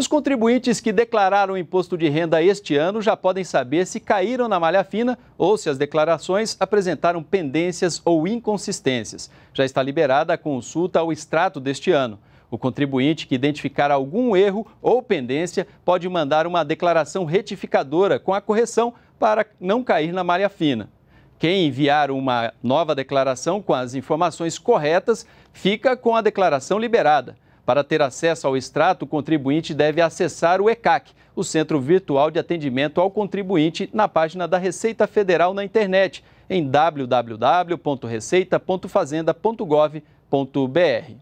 Os contribuintes que declararam imposto de renda este ano já podem saber se caíram na malha fina ou se as declarações apresentaram pendências ou inconsistências. Já está liberada a consulta ao extrato deste ano. O contribuinte que identificar algum erro ou pendência pode mandar uma declaração retificadora com a correção para não cair na malha fina. Quem enviar uma nova declaração com as informações corretas fica com a declaração liberada. Para ter acesso ao extrato, o contribuinte deve acessar o ECAC, o Centro Virtual de Atendimento ao Contribuinte, na página da Receita Federal na internet, em www.receita.fazenda.gov.br.